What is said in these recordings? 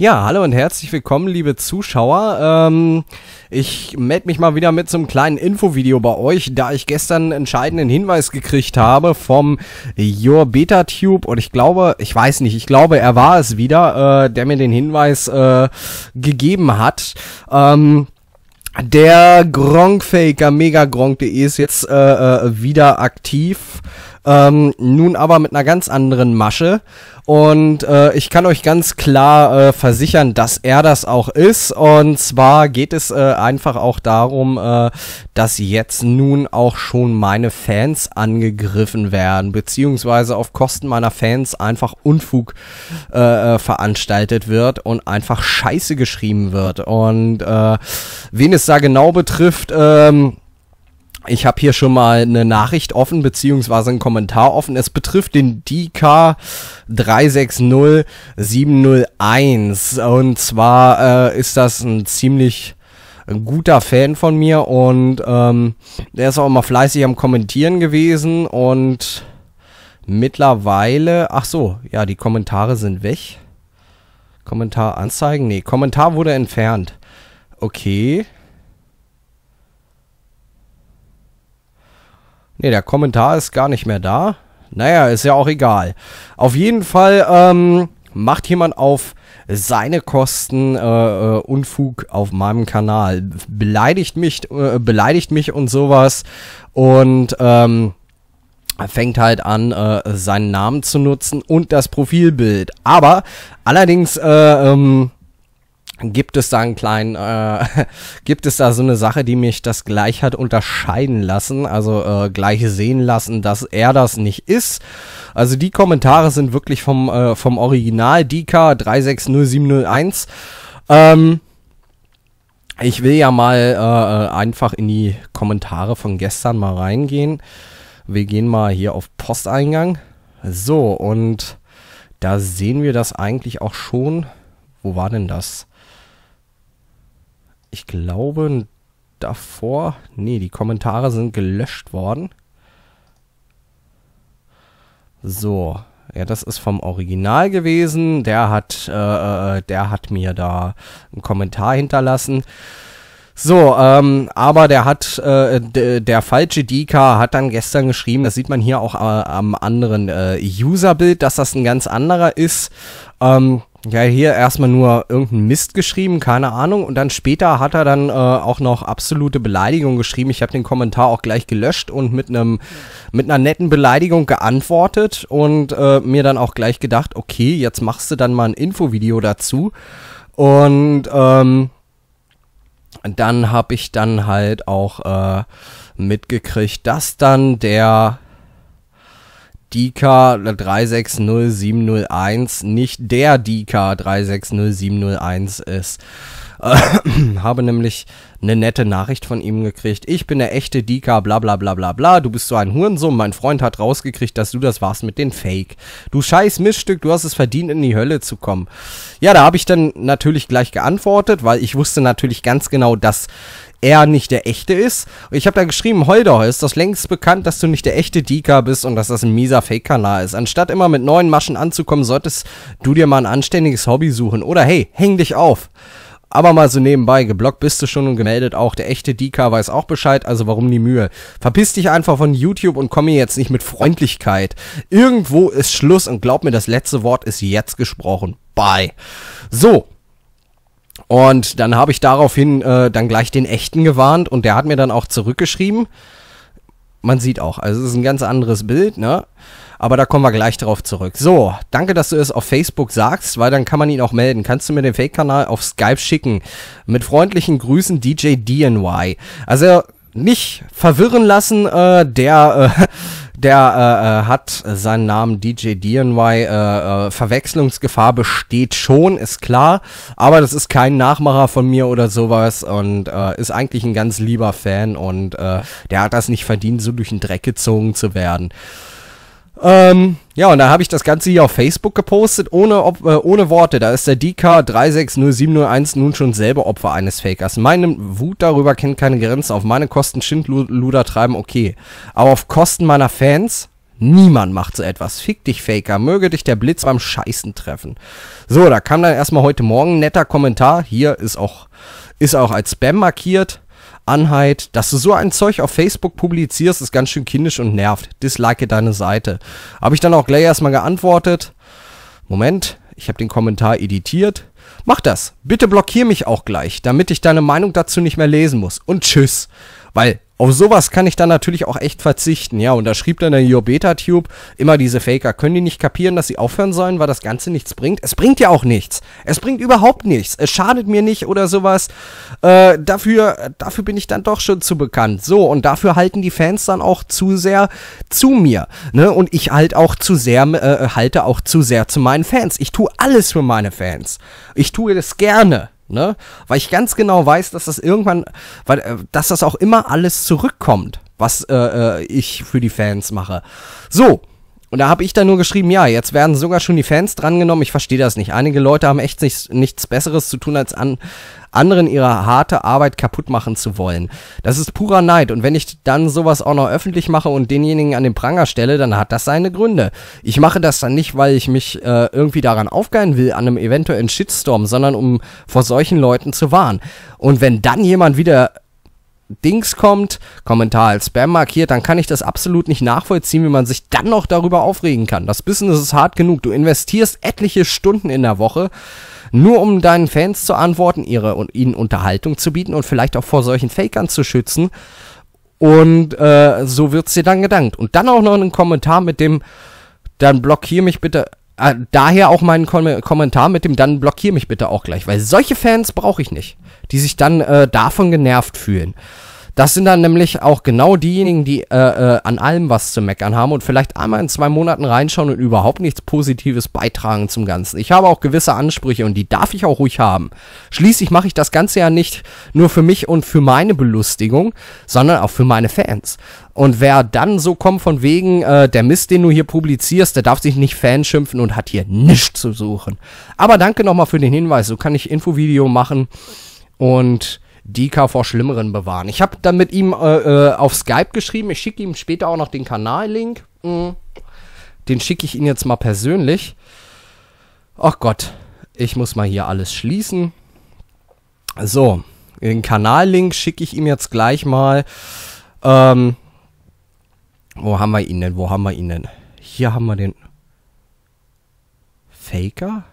Ja, hallo und herzlich willkommen, liebe Zuschauer. Ähm, ich melde mich mal wieder mit so einem kleinen Infovideo bei euch, da ich gestern einen entscheidenden Hinweis gekriegt habe vom Your Beta Tube und ich glaube, ich weiß nicht, ich glaube, er war es wieder, äh, der mir den Hinweis äh, gegeben hat. Ähm, der Gronkfaker, Mega Gronk.de ist jetzt äh, äh, wieder aktiv. Ähm, nun aber mit einer ganz anderen Masche. Und äh, ich kann euch ganz klar äh, versichern, dass er das auch ist. Und zwar geht es äh, einfach auch darum, äh, dass jetzt nun auch schon meine Fans angegriffen werden, beziehungsweise auf Kosten meiner Fans einfach Unfug äh, äh veranstaltet wird und einfach Scheiße geschrieben wird. Und äh, wen es da genau betrifft, ähm, ich habe hier schon mal eine Nachricht offen, beziehungsweise einen Kommentar offen. Es betrifft den DK 360701. Und zwar äh, ist das ein ziemlich guter Fan von mir und ähm, der ist auch immer fleißig am Kommentieren gewesen und mittlerweile, ach so, ja, die Kommentare sind weg. Kommentar anzeigen? Nee, Kommentar wurde entfernt. Okay, Ne, der Kommentar ist gar nicht mehr da. Naja, ist ja auch egal. Auf jeden Fall ähm, macht jemand auf seine Kosten äh, äh, Unfug auf meinem Kanal. Beleidigt mich, äh, beleidigt mich und sowas. Und ähm, fängt halt an, äh, seinen Namen zu nutzen und das Profilbild. Aber allerdings, äh, ähm, gibt es da einen kleinen, äh, gibt es da so eine Sache, die mich das gleich hat unterscheiden lassen, also äh, gleich sehen lassen, dass er das nicht ist. Also die Kommentare sind wirklich vom, äh, vom Original Dika 360701. Ähm, ich will ja mal äh, äh, einfach in die Kommentare von gestern mal reingehen. Wir gehen mal hier auf Posteingang. So, und da sehen wir das eigentlich auch schon. Wo war denn das? Ich glaube davor. Nee, die Kommentare sind gelöscht worden. So. Ja, das ist vom Original gewesen. Der hat, äh, äh der hat mir da einen Kommentar hinterlassen. So, ähm, aber der hat, äh, der falsche Dika hat dann gestern geschrieben, das sieht man hier auch äh, am anderen äh, Userbild, dass das ein ganz anderer ist. Ähm, ja, hier erstmal nur irgendeinen Mist geschrieben, keine Ahnung. Und dann später hat er dann äh, auch noch absolute Beleidigung geschrieben. Ich habe den Kommentar auch gleich gelöscht und mit einem mit einer netten Beleidigung geantwortet und äh, mir dann auch gleich gedacht, okay, jetzt machst du dann mal ein Infovideo dazu. Und ähm, dann habe ich dann halt auch äh, mitgekriegt, dass dann der Dika 360701 nicht der Dika 360701 ist. Äh, habe nämlich eine nette Nachricht von ihm gekriegt. Ich bin der echte Dika, bla bla bla bla bla. Du bist so ein Hurensohn. Mein Freund hat rausgekriegt, dass du das warst mit den Fake. Du scheiß Missstück, du hast es verdient, in die Hölle zu kommen. Ja, da habe ich dann natürlich gleich geantwortet, weil ich wusste natürlich ganz genau, dass er nicht der echte ist. Ich habe da geschrieben, Holder, ist das längst bekannt, dass du nicht der echte Dika bist und dass das ein mieser Fake-Kanal ist. Anstatt immer mit neuen Maschen anzukommen, solltest du dir mal ein anständiges Hobby suchen. Oder hey, häng dich auf. Aber mal so nebenbei, geblockt bist du schon und gemeldet auch. Der echte Dika weiß auch Bescheid, also warum die Mühe? Verpiss dich einfach von YouTube und komm mir jetzt nicht mit Freundlichkeit. Irgendwo ist Schluss und glaub mir, das letzte Wort ist jetzt gesprochen. Bye. So, und dann habe ich daraufhin äh, dann gleich den Echten gewarnt und der hat mir dann auch zurückgeschrieben. Man sieht auch, also es ist ein ganz anderes Bild, ne? Aber da kommen wir gleich drauf zurück. So, danke, dass du es auf Facebook sagst, weil dann kann man ihn auch melden. Kannst du mir den Fake-Kanal auf Skype schicken? Mit freundlichen Grüßen DJ DNY. Also nicht verwirren lassen, äh, der... Äh, der äh, äh, hat seinen Namen DJ DNY. Äh, äh, Verwechslungsgefahr besteht schon, ist klar. Aber das ist kein Nachmacher von mir oder sowas und äh, ist eigentlich ein ganz lieber Fan und äh, der hat das nicht verdient, so durch den Dreck gezogen zu werden. Ähm, ja, und da habe ich das Ganze hier auf Facebook gepostet, ohne, ob, äh, ohne Worte. Da ist der dk 360701 nun schon selber Opfer eines Fakers. Meine Wut darüber kennt keine Grenze. Auf meine Kosten Schindluder treiben, okay. Aber auf Kosten meiner Fans? Niemand macht so etwas. Fick dich, Faker. Möge dich der Blitz beim Scheißen treffen. So, da kam dann erstmal heute Morgen netter Kommentar. Hier ist auch, ist auch als Spam markiert. Anheit. Dass du so ein Zeug auf Facebook publizierst, ist ganz schön kindisch und nervt. Dislike deine Seite. Habe ich dann auch gleich erstmal geantwortet. Moment, ich habe den Kommentar editiert. Mach das. Bitte blockier mich auch gleich, damit ich deine Meinung dazu nicht mehr lesen muss. Und tschüss. Weil auf sowas kann ich dann natürlich auch echt verzichten. Ja, und da schrieb dann der Your Beta Tube immer diese Faker. Können die nicht kapieren, dass sie aufhören sollen, weil das Ganze nichts bringt? Es bringt ja auch nichts. Es bringt überhaupt nichts. Es schadet mir nicht oder sowas. Äh, dafür, dafür bin ich dann doch schon zu bekannt. So, und dafür halten die Fans dann auch zu sehr zu mir. Ne? Und ich halt auch zu sehr, äh, halte auch zu sehr zu meinen Fans. Ich tue alles für meine Fans. Ich tue das gerne. Ne? Weil ich ganz genau weiß, dass das irgendwann, weil, äh, dass das auch immer alles zurückkommt, was äh, äh ich für die Fans mache. So, und da habe ich dann nur geschrieben, ja, jetzt werden sogar schon die Fans drangenommen. Ich verstehe das nicht. Einige Leute haben echt nichts, nichts Besseres zu tun, als an anderen ihre harte Arbeit kaputt machen zu wollen. Das ist purer Neid. Und wenn ich dann sowas auch noch öffentlich mache und denjenigen an den Pranger stelle, dann hat das seine Gründe. Ich mache das dann nicht, weil ich mich äh, irgendwie daran aufgeilen will, an einem eventuellen Shitstorm, sondern um vor solchen Leuten zu warnen. Und wenn dann jemand wieder Dings kommt, Kommentar als Spam markiert, dann kann ich das absolut nicht nachvollziehen, wie man sich dann noch darüber aufregen kann. Das Business ist hart genug. Du investierst etliche Stunden in der Woche, nur um deinen Fans zu antworten, ihre und ihnen Unterhaltung zu bieten und vielleicht auch vor solchen Fakern zu schützen. Und äh, so wird's dir dann gedankt. Und dann auch noch einen Kommentar mit dem, dann blockier mich bitte Ah, daher auch meinen Kom Kommentar mit dem dann blockier mich bitte auch gleich, weil solche Fans brauche ich nicht, die sich dann äh, davon genervt fühlen. Das sind dann nämlich auch genau diejenigen, die äh, äh, an allem was zu meckern haben und vielleicht einmal in zwei Monaten reinschauen und überhaupt nichts Positives beitragen zum Ganzen. Ich habe auch gewisse Ansprüche und die darf ich auch ruhig haben. Schließlich mache ich das Ganze ja nicht nur für mich und für meine Belustigung, sondern auch für meine Fans. Und wer dann so kommt von wegen, äh, der Mist, den du hier publizierst, der darf sich nicht Fan schimpfen und hat hier nichts zu suchen. Aber danke nochmal für den Hinweis. So kann ich Infovideo machen und Dika vor Schlimmeren bewahren. Ich habe dann mit ihm äh, äh, auf Skype geschrieben. Ich schicke ihm später auch noch den Kanallink. Mhm. Den schicke ich ihm jetzt mal persönlich. Ach Gott, ich muss mal hier alles schließen. So, den Kanallink schicke ich ihm jetzt gleich mal. Ähm, wo haben wir ihn denn? Wo haben wir ihn denn? Hier haben wir den Faker.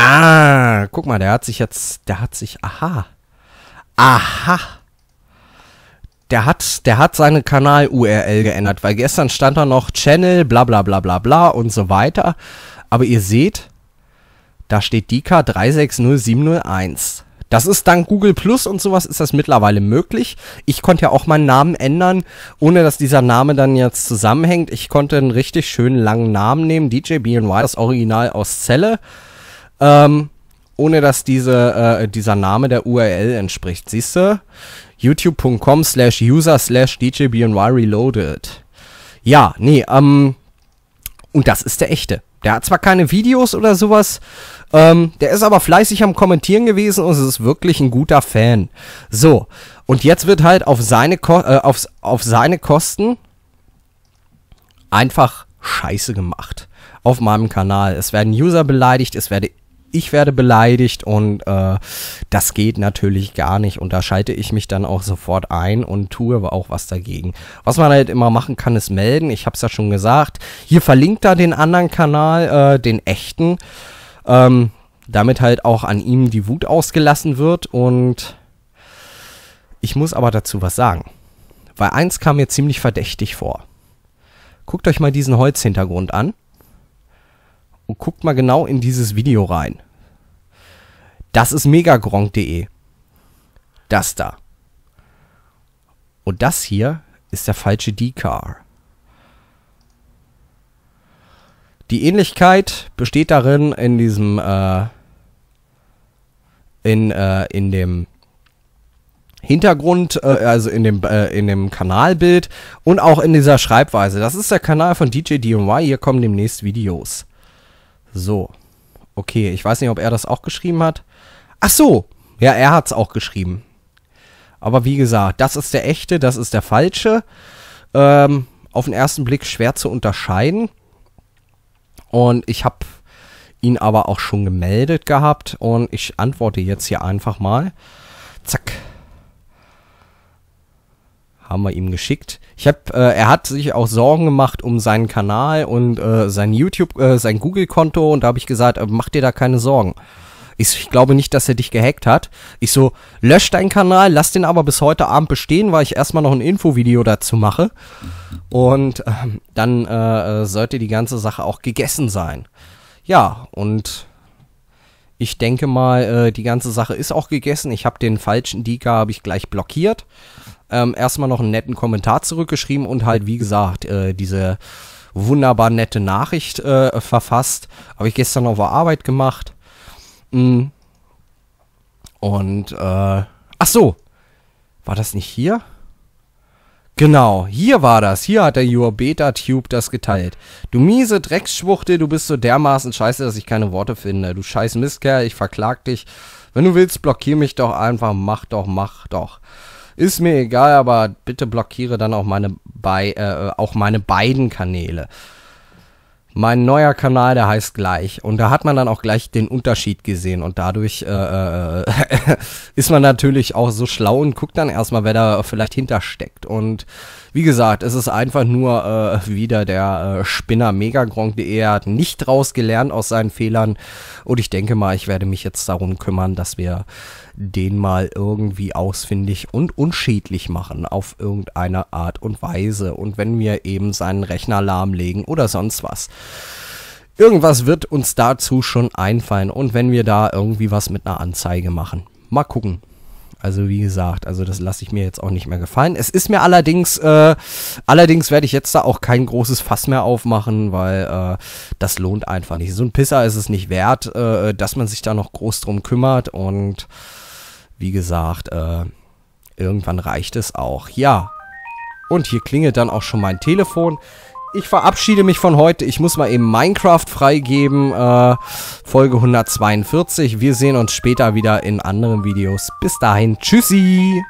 Ah, guck mal, der hat sich jetzt, der hat sich, aha. Aha. Der hat, der hat seine Kanal-URL geändert, weil gestern stand da noch Channel, bla bla bla bla bla und so weiter. Aber ihr seht, da steht Dika 360701. Das ist dank Google Plus und sowas ist das mittlerweile möglich. Ich konnte ja auch meinen Namen ändern, ohne dass dieser Name dann jetzt zusammenhängt. Ich konnte einen richtig schönen langen Namen nehmen. DJ BNY, das Original aus Celle ähm, ohne dass diese, äh, dieser Name der URL entspricht. Siehst du? YouTube.com slash user slash DJBNY Reloaded. Ja, nee, ähm, und das ist der echte. Der hat zwar keine Videos oder sowas, ähm, der ist aber fleißig am Kommentieren gewesen und es ist wirklich ein guter Fan. So, und jetzt wird halt auf seine, Ko äh, auf, auf seine Kosten einfach Scheiße gemacht. Auf meinem Kanal. Es werden User beleidigt, es werde ich werde beleidigt und äh, das geht natürlich gar nicht und da schalte ich mich dann auch sofort ein und tue aber auch was dagegen. Was man halt immer machen kann, ist melden. Ich habe es ja schon gesagt. Hier verlinkt er den anderen Kanal, äh, den echten, ähm, damit halt auch an ihm die Wut ausgelassen wird und ich muss aber dazu was sagen, weil eins kam mir ziemlich verdächtig vor. Guckt euch mal diesen Holzhintergrund an und guckt mal genau in dieses Video rein. Das ist megagronk.de. Das da. Und das hier ist der falsche D-Car. Die Ähnlichkeit besteht darin, in diesem, äh, in, äh, in dem Hintergrund, äh, also in dem, äh, in dem Kanalbild und auch in dieser Schreibweise. Das ist der Kanal von DJ DMY. Hier kommen demnächst Videos. So. Okay, ich weiß nicht, ob er das auch geschrieben hat. Ach so. Ja, er hat es auch geschrieben. Aber wie gesagt, das ist der echte, das ist der falsche. Ähm, auf den ersten Blick schwer zu unterscheiden. Und ich habe ihn aber auch schon gemeldet gehabt und ich antworte jetzt hier einfach mal. Zack haben wir ihm geschickt. Ich habe, äh, er hat sich auch Sorgen gemacht um seinen Kanal und äh, sein YouTube, äh, sein Google-Konto und da habe ich gesagt, äh, mach dir da keine Sorgen. Ich, ich glaube nicht, dass er dich gehackt hat. Ich so, lösch deinen Kanal, lass den aber bis heute Abend bestehen, weil ich erstmal noch ein Infovideo dazu mache. Und ähm, äh, dann äh, sollte die ganze Sache auch gegessen sein. Ja, und ich denke mal, äh, die ganze Sache ist auch gegessen. Ich habe den falschen Dika habe ich gleich blockiert. Ähm, erstmal noch einen netten Kommentar zurückgeschrieben und halt, wie gesagt, äh, diese wunderbar nette Nachricht äh, verfasst. Habe ich gestern noch auf Arbeit gemacht. Mm. Und, äh, ach so, war das nicht hier? Genau, hier war das. Hier hat der Your Beta Tube das geteilt. Du miese Drecksschwuchte, du bist so dermaßen scheiße, dass ich keine Worte finde. Du scheiß Mistkerl, ich verklag dich. Wenn du willst, blockier mich doch einfach. Mach doch, mach doch. Ist mir egal, aber bitte blockiere dann auch meine, bei, äh, äh auch meine beiden Kanäle mein neuer Kanal, der heißt gleich. Und da hat man dann auch gleich den Unterschied gesehen. Und dadurch äh, äh ist man natürlich auch so schlau und guckt dann erstmal, wer da vielleicht hintersteckt. Und wie gesagt, es ist einfach nur äh, wieder der äh, Spinner Megagronk.de. Er hat nicht draus gelernt aus seinen Fehlern. Und ich denke mal, ich werde mich jetzt darum kümmern, dass wir den mal irgendwie ausfindig und unschädlich machen auf irgendeine Art und Weise. Und wenn wir eben seinen Rechner lahmlegen oder sonst was. Irgendwas wird uns dazu schon einfallen und wenn wir da irgendwie was mit einer Anzeige machen. Mal gucken. Also wie gesagt, also das lasse ich mir jetzt auch nicht mehr gefallen. Es ist mir allerdings, äh, allerdings werde ich jetzt da auch kein großes Fass mehr aufmachen, weil äh, das lohnt einfach nicht. So ein Pisser ist es nicht wert, äh, dass man sich da noch groß drum kümmert und wie gesagt, äh, irgendwann reicht es auch. Ja. Und hier klingelt dann auch schon mein Telefon. Ich verabschiede mich von heute. Ich muss mal eben Minecraft freigeben. Äh, Folge 142. Wir sehen uns später wieder in anderen Videos. Bis dahin. Tschüssi.